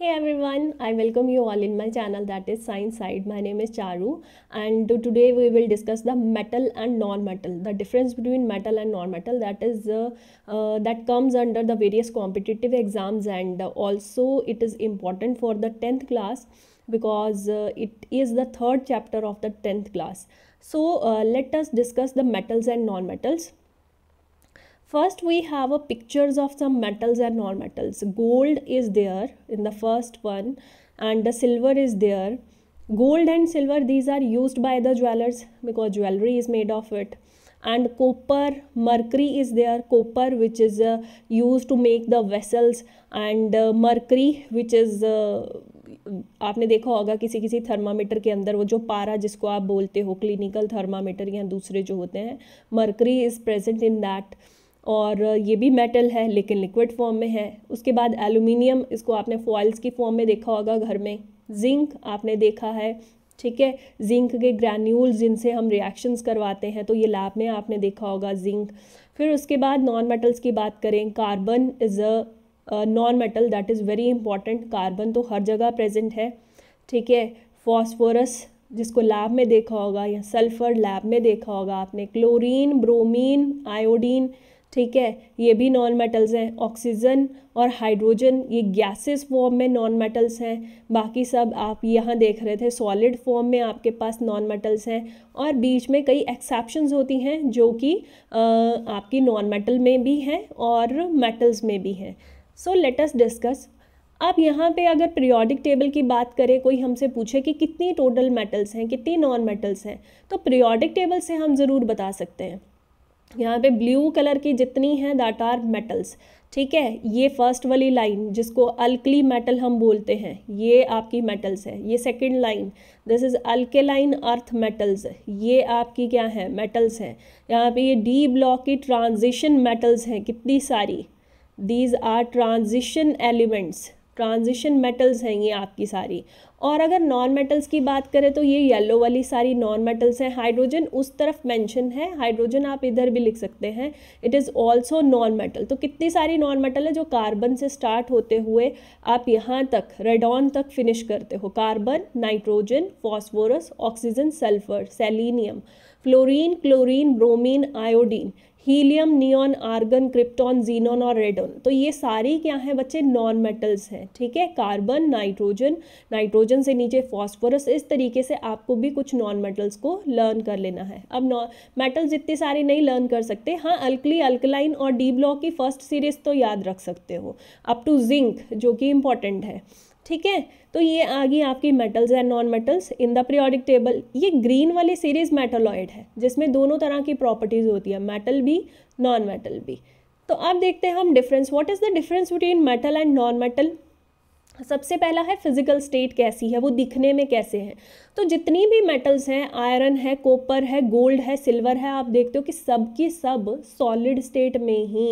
Hey everyone, I welcome you all in my channel that is Science Side. My name is Charu and today we will discuss the metal and non-metal, the difference between metal and non-metal that is uh, uh, that comes under the various competitive exams and also it is important for the 10th class because uh, it is the third chapter of the 10th class. So uh, let us discuss the metals and non-metals First, we have a pictures of some metals and non-metals. Gold is there in the first one and the silver is there. Gold and silver, these are used by the jewelers because jewelry is made of it. And copper, mercury is there. Copper which is uh, used to make the vessels and uh, mercury which is uh, आपने देखा होगा किसी किसी thermometer के अंदर वो जो पारा जिसको आप बोलते हो क्लिनिकल थर्मामीटर या दूसरे जो होते हैं mercury is present in that और ये भी मेटल है लेकिन लिक्विड फॉर्म में है उसके बाद एलुमिनियम इसको आपने फॉइल्स की फॉर्म में देखा होगा घर में जिंक आपने देखा है ठीक है जिंक के ग्रैन्यूल जिनसे हम रिएक्शंस करवाते हैं तो ये लैब में आपने देखा होगा जिंक फिर उसके बाद नॉन मेटल्स की बात करें carbon is a non metal that is very important carbon तो हर जगह प्रेजेंट है ठीक है फॉस्फोरस जिसको लैब में देखा होगा या सल्फ़र लैब में देखा होगा आपने क्लोरीन ब्रोमीन आयोडीन ठीक है ये भी नॉन मेटल्स हैं ऑक्सीजन और हाइड्रोजन ये गैसेस फॉर्म में नॉन मेटल्स हैं बाकी सब आप यहाँ देख रहे थे सॉलिड फॉर्म में आपके पास नॉन मेटल्स हैं और बीच में कई एक्सेप्शंस होती हैं जो कि आपकी नॉन मेटल में भी हैं और मेटल्स में भी हैं सो लेट अस डिस्कस आप यहाँ पे अगर पीरियोडिक टेबल की बात करें कोई हमसे पूछे कि कितनी टोटल मेटल्स हैं कितनी नॉन मेटल्स हैं तो पीरियोडिक टेबल से हम ज़रूर बता सकते हैं यहाँ पे ब्लू कलर की जितनी हैं दैट आर मेटल्स ठीक है ये फर्स्ट वाली लाइन जिसको अल्कली मेटल हम बोलते हैं ये आपकी मेटल्स है ये second line this is alkaline earth metals ये आपकी क्या है मेटल्स हैं यहाँ पे ये डी ब्लॉक की ट्रांजिशन मेटल्स हैं कितनी सारी these are transition elements transition metals हैं ये आपकी सारी और अगर नॉन मेटल्स की बात करें तो ये येलो वाली सारी नॉन मेटल्स हैं हाइड्रोजन उस तरफ मेंशन है हाइड्रोजन आप इधर भी लिख सकते हैं it is also non metal तो कितनी सारी नॉन मेटल है जो कार्बन से स्टार्ट होते हुए आप यहाँ तक रेडॉन तक फिनिश करते हो carbon nitrogen phosphorus oxygen sulphur selenium fluorine chlorine bromine iodine helium neon argon krypton xenon और रेडोन तो ये सारी क्या है बच्चे नॉन मेटल्स हैं ठीक है कार्बन नाइट्रोजन नाइट्रोजन से नीचे फॉस्फोरस इस तरीके से आपको भी कुछ नॉन मेटल्स को लर्न कर लेना है अब नॉन मेटल्स इतने सारे नहीं लर्न कर सकते हाँ अल्कली अल्कलाइन और डी ब्लॉक की फर्स्ट सीरीज तो याद रख सकते हो अप टू जिंक जो कि इम्पॉर्टेंट है ठीक है तो ये आ गई आपकी metals and non metals in the periodic table ये ग्रीन वाली सीरीज मेटलॉइड है जिसमें दोनों तरह की प्रॉपर्टीज़ होती है मेटल भी नॉन मेटल भी तो अब देखते हैं हम difference what is the difference between metal and non metal सबसे पहला है फिजिकल स्टेट कैसी है वो दिखने में कैसे हैं तो जितनी भी मेटल्स हैं आयरन है कॉपर है गोल्ड है सिल्वर है आप देखते हो कि सब की सब सॉलिड स्टेट में ही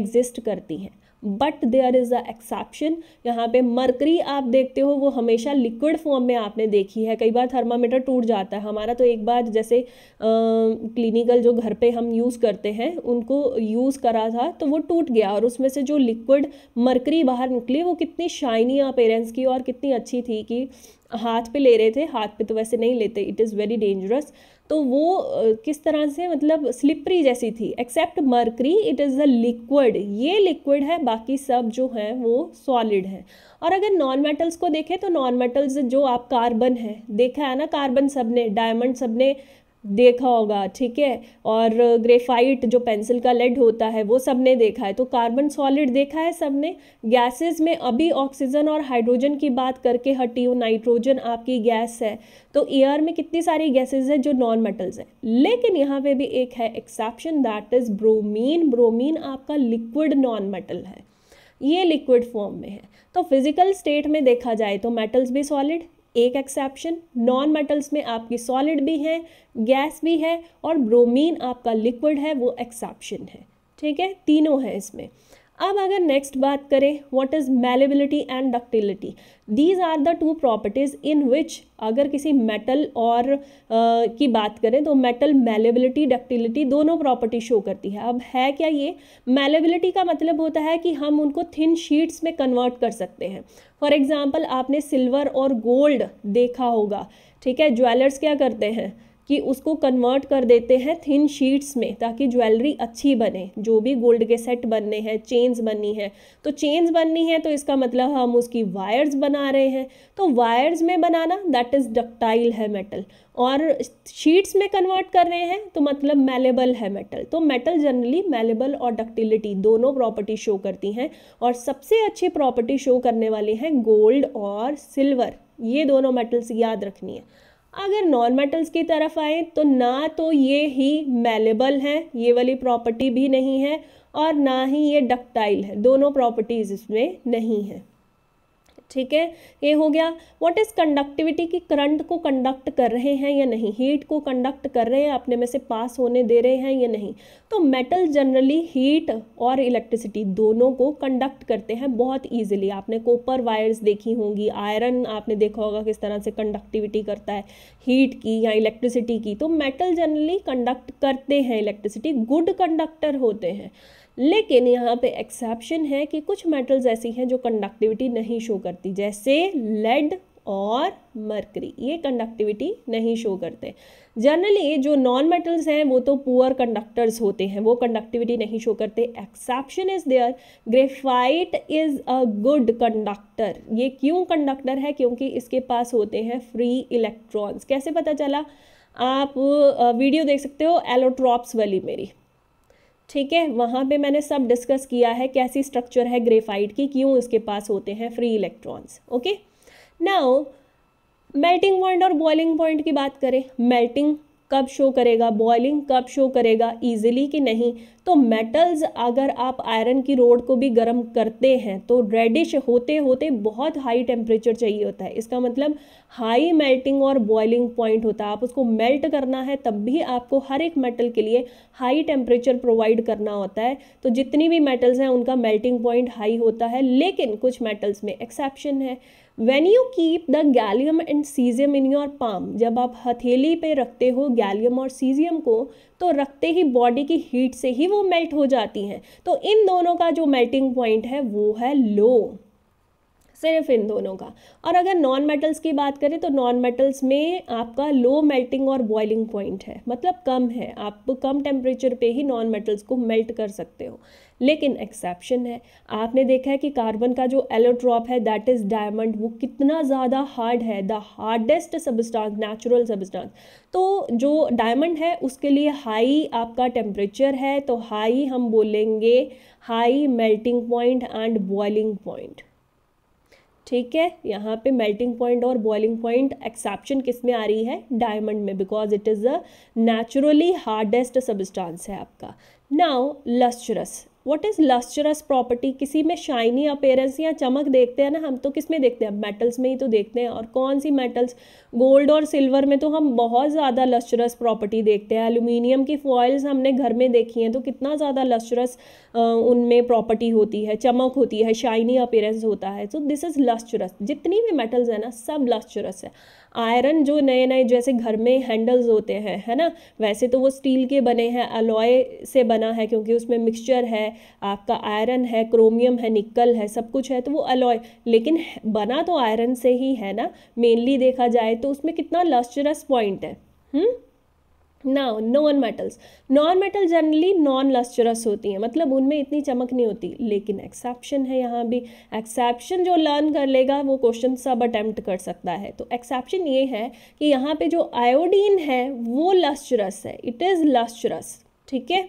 एग्जिस्ट करती हैं but there is a exception यहाँ पे मरकरी आप देखते हो वो हमेशा लिक्विड फॉर्म में आपने देखी है कई बार थर्मामीटर टूट जाता है हमारा तो एक बार जैसे क्लिनिकल जो घर पे हम यूज़ करते हैं उनको यूज़ करा था तो वो टूट गया और उसमें से जो लिक्विड मरकरी बाहर निकली वो कितनी शाइनी अपेरेंस की और कितनी अच्छी थी कि हाथ पे ले रहे थे हाथ पे तो वैसे नहीं लेते इट इज़ वेरी डेंजरस तो वो किस तरह से मतलब स्लिपरी जैसी थी except mercury it is a liquid ये लिक्विड है बाकी सब जो है वो सॉलिड है और अगर नॉन मेटल्स को देखें तो नॉन मेटल्स जो आप कार्बन है देखा है ना कार्बन सबने डायमंड सबने देखा होगा ठीक है और ग्रेफाइट जो पेंसिल का लेड होता है वो सबने देखा है तो कार्बन सॉलिड देखा है सबने गैसेस में अभी ऑक्सीजन और हाइड्रोजन की बात करके हटी हो नाइट्रोजन आपकी गैस है तो एयर में कितनी सारी गैसेस हैं जो नॉन मेटल्स हैं लेकिन यहाँ पे भी एक है exception that is bromine bromine आपका लिक्विड नॉन मेटल है ये लिक्विड फॉर्म में है तो फिजिकल स्टेट में देखा जाए तो मेटल्स भी सॉलिड एक एक्सेप्शन नॉन मेटल्स में आपकी सॉलिड भी है गैस भी है और ब्रोमीन आपका लिक्विड है वो एक्सेप्शन है ठीक है तीनों हैं इसमें अब अगर नेक्स्ट बात करें what is malleability and ductility these are the two properties in which अगर किसी मेटल और uh, की बात करें तो मेटल मेलेबिलिटी डक्टिलिटी दोनों प्रॉपर्टी शो करती है अब है क्या ये मेलेबिलिटी का मतलब होता है कि हम उनको थिन शीट्स में कन्वर्ट कर सकते हैं फॉर एग्ज़ाम्पल आपने सिल्वर और गोल्ड देखा होगा ठीक है ज्वेलर्स क्या करते हैं कि उसको कन्वर्ट कर देते हैं थिन शीट्स में ताकि ज्वेलरी अच्छी बने जो भी गोल्ड के सेट बनने हैं चेन्स बननी है तो चेन्स बननी है तो इसका मतलब हम उसकी वायर्स बना रहे हैं तो वायर्स में बनाना दैट इज़ डक्टाइल है मेटल और शीट्स में कन्वर्ट कर रहे हैं तो मतलब मेलेबल है मेटल तो मेटल जनरली मेलेबल और डक्टिलिटी दोनों प्रॉपर्टी शो करती हैं और सबसे अच्छी प्रॉपर्टी शो करने वाली हैं गोल्ड और सिल्वर ये दोनों मेटल्स याद रखनी है अगर नॉन मेटल्स की तरफ आए तो ना तो ये ही मेलेबल है ये वाली प्रॉपर्टी भी नहीं है और ना ही ये डक्टाइल है दोनों प्रॉपर्टीज़ इसमें नहीं है ठीक है ये हो गया व्हाट इज़ कंडक्टिविटी कि करंट को कंडक्ट कर रहे हैं या नहीं हीट को कंडक्ट कर रहे हैं अपने में से पास होने दे रहे हैं या नहीं तो मेटल जनरली हीट और इलेक्ट्रिसिटी दोनों को कंडक्ट करते हैं बहुत ईजिली आपने कॉपर वायर्स देखी होंगी आयरन आपने देखा होगा किस तरह से कंडक्टिविटी करता है हीट की या इलेक्ट्रिसिटी की तो मेटल जनरली कंडक्ट करते हैं इलेक्ट्रिसिटी गुड कंडक्टर होते हैं लेकिन यहाँ पे एक्सेप्शन है कि कुछ मेटल्स ऐसी हैं जो कंडक्टिविटी नहीं शो करती जैसे लेड और मरकरी ये कंडक्टिविटी नहीं शो करते जनरली जो नॉन मेटल्स हैं वो तो पुअर कंडक्टर्स होते हैं वो कंडक्टिविटी नहीं शो करते exception is there graphite is a good conductor ये क्यों कंडक्टर है क्योंकि इसके पास होते हैं फ्री इलेक्ट्रॉन्स कैसे पता चला आप वीडियो देख सकते हो एलोट्रॉप्स वाली मेरी ठीक है वहाँ पे मैंने सब डिस्कस किया है कैसी स्ट्रक्चर है ग्रेफाइट की क्यों इसके पास होते हैं free electrons okay now melting point और बॉइलिंग पॉइंट की बात करें मेल्टिंग कब शो करेगा बॉइलिंग कब शो करेगा ईजिली कि नहीं तो मेटल्स अगर आप आयरन की रोड को भी गर्म करते हैं तो रेडिश होते होते बहुत हाई टेम्परेचर चाहिए होता है इसका मतलब हाई मेल्टिंग और बॉइलिंग पॉइंट होता है आप उसको मेल्ट करना है तब भी आपको हर एक मेटल के लिए हाई टेम्परेचर प्रोवाइड करना होता है तो जितनी भी मेटल्स हैं उनका मेल्टिंग पॉइंट हाई होता है लेकिन कुछ मेटल्स में एक्सेप्शन है when you keep the gallium and caesium in your palm जब आप हथेली पे रखते हो गैलियम और सीजियम को तो रखते ही बॉडी की हीट से ही वो मेल्ट हो जाती हैं तो इन दोनों का जो मेल्टिंग पॉइंट है वो है लो सिर्फ इन दोनों का और अगर नॉन मेटल्स की बात करें तो नॉन मेटल्स में आपका लो मेल्टिंग और बॉइलिंग पॉइंट है मतलब कम है आप कम टेम्परेचर पे ही नॉन मेटल्स को मेल्ट कर सकते हो लेकिन एक्सेप्शन है आपने देखा है कि कार्बन का जो एलोट्रॉप है दैट इज़ डायमंड वो कितना ज़्यादा हार्ड है the hardest substance natural substance तो जो डायमंड है उसके लिए हाई आपका टेम्परेचर है तो हाई हम बोलेंगे high melting point and boiling point ठीक है यहाँ पे मेल्टिंग पॉइंट और बॉइलिंग पॉइंट एक्सेप्शन किस में आ रही है डायमंड में because it is a naturally hardest substance है आपका now lustrous what is lustrous property किसी में शाइनी अपेयरेंस या चमक देखते हैं ना हम तो किस में देखते हैं मेटल्स में ही तो देखते हैं और कौन सी मेटल्स गोल्ड और सिल्वर में तो हम बहुत ज़्यादा लस्चरस प्रॉपर्टी देखते हैं एलुमिनियम की फॉयल्स हमने घर में देखी हैं तो कितना ज़्यादा लस्चरस उनमें प्रॉपर्टी होती है चमक होती है शाइनी अपेयरेंस होता है सो दिस इज़ लस्चरस जितनी भी मेटल्स हैं ना सब लस्चरस है आयरन जो नए नए जैसे घर में हैंडल्स होते हैं है ना वैसे तो वो स्टील के बने हैं अलॉय से बना है क्योंकि उसमें मिक्सचर है आपका आयरन है क्रोमियम है निकल है सब कुछ है तो वो अलॉय लेकिन बना तो आयरन से ही है ना मेनली देखा जाए तो उसमें कितना लस्चरस पॉइंट है हुँ? Now non metals non metal generally non lustrous होती हैं मतलब उनमें इतनी चमक नहीं होती लेकिन एक्सेप्शन है यहाँ भी एक्सेप्शन जो लर्न कर लेगा वो क्वेश्चन सब अटैम्प्ट कर सकता है तो एक्सेप्शन ये है कि यहाँ पे जो आयोडीन है वो लस्चरस है इट इज़ लस्चरस ठीक है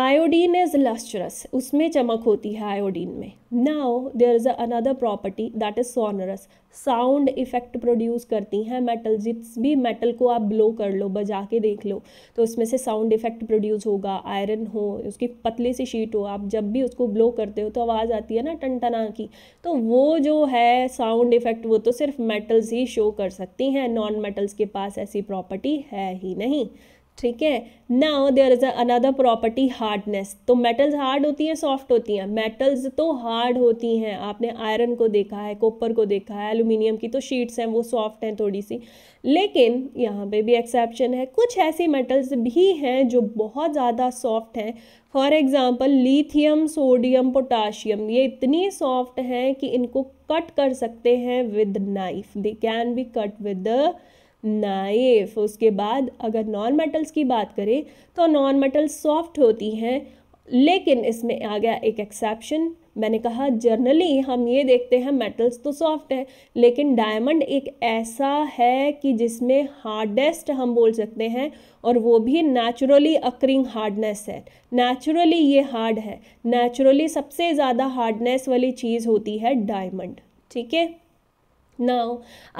आयोडीन इज लस्चरस उसमें चमक होती है आयोडीन में now there is another property that is sonorous sound effect produce करती हैं मेटल जिस भी मेटल को आप ब्लो कर लो बजा के देख लो तो उसमें से साउंड इफेक्ट प्रोड्यूस होगा आयरन हो उसकी पतली सी शीट हो आप जब भी उसको ब्लो करते हो तो आवाज़ आती है ना टनटना की तो वो जो है साउंड इफेक्ट वो तो सिर्फ मेटल्स ही शो कर सकती हैं नॉन मेटल्स के पास ऐसी प्रॉपर्टी है ही नहीं ठीक है now there is another property hardness तो मेटल्स हार्ड होती हैं सॉफ्ट होती हैं मेटल्स तो हार्ड होती हैं आपने आयरन को देखा है कॉपर को देखा है एल्यूमिनियम की तो शीट्स हैं वो सॉफ्ट हैं थोड़ी सी लेकिन यहाँ पे भी एक्सेप्शन है कुछ ऐसी मेटल्स भी हैं जो बहुत ज़्यादा सॉफ्ट हैं for example lithium sodium potassium ये इतनी सॉफ्ट हैं कि इनको कट कर सकते हैं with knife they can be cut with knife उसके बाद अगर नॉन मेटल्स की बात करें तो नॉन मेटल्स सॉफ्ट होती हैं लेकिन इसमें आ गया एक एक्सेप्शन मैंने कहा जर्नली हम ये देखते हैं मेटल्स तो सॉफ्ट है लेकिन डायमंड एक ऐसा है कि जिसमें हार्डेस्ट हम बोल सकते हैं और वो भी नेचुरली अक्रिंग हार्डनेस है नेचुरली ये हार्ड है नेचुरली सबसे ज़्यादा हार्डनेस वाली चीज़ होती है डायमंड ठीक है नाउ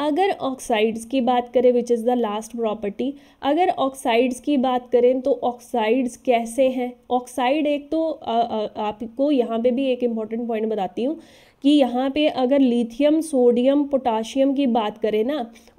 अगर ऑक्साइड्स की बात करें which is the last property अगर ऑक्साइड्स की बात करें तो ऑक्साइड्स कैसे हैं ऑक्साइड एक तो आ, आ, आपको यहाँ पे भी एक इम्पॉर्टेंट पॉइंट बताती हूँ कि यहाँ पे अगर लिथियम सोडियम पोटाशियम की बात करें ना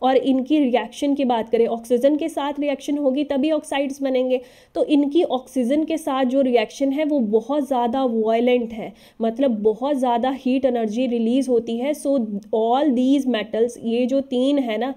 और इनकी रिएक्शन की बात करें ऑक्सीजन के साथ रिएक्शन होगी तभी ऑक्साइड्स बनेंगे तो इनकी ऑक्सीजन के साथ जो रिएक्शन है वो बहुत ज़्यादा वॉयलेंट है मतलब बहुत ज़्यादा हीट एनर्जी रिलीज होती है सो ऑल दीज मेटल्स ये जो तीन है ना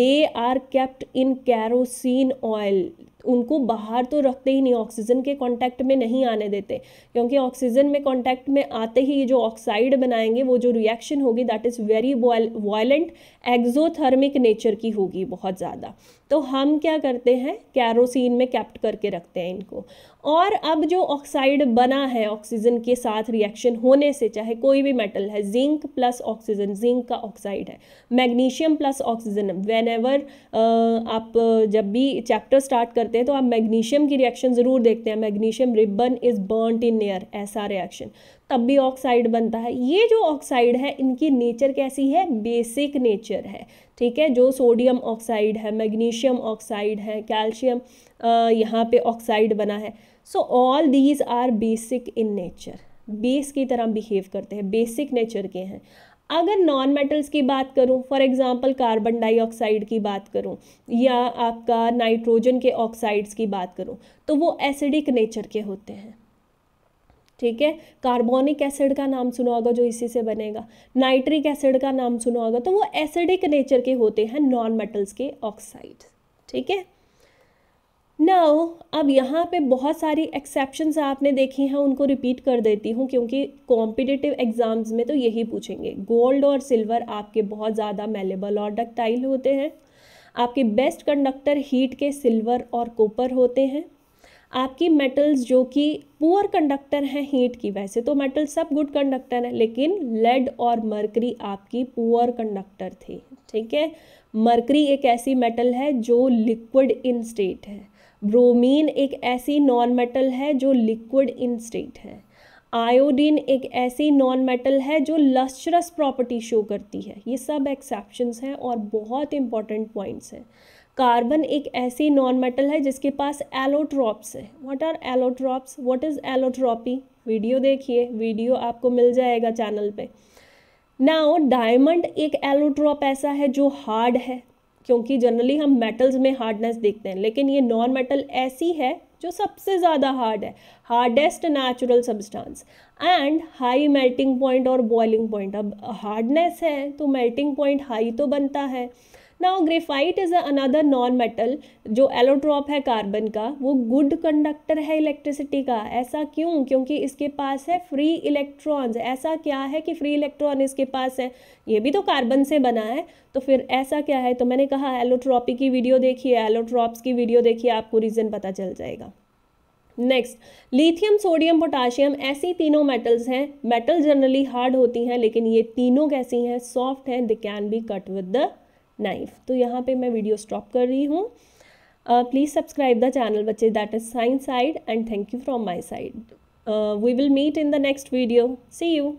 they are kept in kerosene oil उनको बाहर तो रखते ही नहीं ऑक्सीजन के कांटेक्ट में नहीं आने देते क्योंकि ऑक्सीजन में कांटेक्ट में आते ही जो ऑक्साइड बनाएंगे वो जो रिएक्शन होगी that is very violent exothermic nature की होगी बहुत ज़्यादा तो हम क्या करते हैं कैरोसिन में कैप्ट करके रखते हैं इनको और अब जो ऑक्साइड बना है ऑक्सीजन के साथ रिएक्शन होने से चाहे कोई भी मेटल है जिंक प्लस ऑक्सीजन जिंक का ऑक्साइड है magnesium plus oxygen whenever आप जब भी चैप्टर स्टार्ट करते हैं तो आप मैग्नीशियम की रिएक्शन ज़रूर देखते हैं magnesium ribbon is burned in air ऐसा रिएक्शन तब भी ऑक्साइड बनता है ये जो ऑक्साइड है इनकी नेचर कैसी है बेसिक नेचर है ठीक है जो सोडियम ऑक्साइड है मैग्नीशियम ऑक्साइड है कैल्शियम यहाँ पे ऑक्साइड बना है so all these are basic in nature base की तरह बिहेव करते हैं बेसिक नेचर के हैं अगर नॉन मेटल्स की बात करूं फॉर एग्जांपल कार्बन डाइऑक्साइड की बात करूं या आपका नाइट्रोजन के ऑक्साइड्स की बात करूं तो वो एसिडिक नेचर के होते हैं ठीक है कार्बोनिक एसिड का नाम सुना होगा जो इसी से बनेगा नाइट्रिक एसिड का नाम सुना होगा तो वो एसिडिक नेचर के होते हैं नॉन मेटल्स के ऑक्साइड ठीक है नाउ अब यहाँ पे बहुत सारी एक्सेप्शंस आपने देखी हैं उनको रिपीट कर देती हूँ क्योंकि कॉम्पिटिटिव एग्जाम्स में तो यही पूछेंगे गोल्ड और सिल्वर आपके बहुत ज़्यादा मेलेबल और डक्टाइल होते हैं आपके बेस्ट कंडक्टर हीट के सिल्वर और कॉपर होते हैं आपकी मेटल्स जो कि पुअर कंडक्टर हैं हीट की वैसे तो मेटल्स सब गुड कंडक्टर हैं लेकिन लेड और मरकरी आपकी पुअर कंडक्टर थी ठीक है मरकरी एक ऐसी मेटल है जो लिक्विड इन स्टेट है ब्रोमीन एक ऐसी नॉन मेटल है जो लिक्विड इन स्टेट है आयोडीन एक ऐसी नॉन मेटल है जो लस्चरस प्रॉपर्टी शो करती है ये सब एक्सेप्शंस हैं और बहुत इंपॉर्टेंट पॉइंट्स हैं कार्बन एक ऐसी नॉन मेटल है जिसके पास एलोट्रॉप्स है what are allotropes what is allotropy video देखिए वीडियो आपको मिल जाएगा चैनल पे नाउ डायमंड एक एलोट्रॉप ऐसा है जो हार्ड है क्योंकि जनरली हम मेटल्स में हार्डनेस देखते हैं लेकिन ये नॉन मेटल ऐसी है जो सबसे ज़्यादा हार्ड है hardest natural substance and high melting point और बॉइलिंग पॉइंट अब हार्डनेस है तो मेल्टिंग पॉइंट हाई तो बनता है now graphite is another non metal जो एलोट्रॉप है कार्बन का वो गुड कंडक्टर है इलेक्ट्रिसिटी का ऐसा क्यों क्योंकि इसके पास है फ्री इलेक्ट्रॉन्स ऐसा क्या है कि फ्री इलेक्ट्रॉन इसके पास है ये भी तो कार्बन से बना है तो फिर ऐसा क्या है तो मैंने कहा एलोट्रॉपी की वीडियो देखिए एलोट्रॉप्स की वीडियो देखिए आपको रीज़न पता चल जाएगा नेक्स्ट लिथियम सोडियम पोटाशियम ऐसी तीनों मेटल्स हैं मेटल जनरली हार्ड होती हैं लेकिन ये तीनों कैसी हैं सॉफ्ट हैं they can be cut with the knife तो यहाँ पे मैं वीडियो स्टॉप कर रही हूँ प्लीज़ सब्सक्राइब द चैनल बच्चे that is science side and thank you from my side we will meet in the next video see you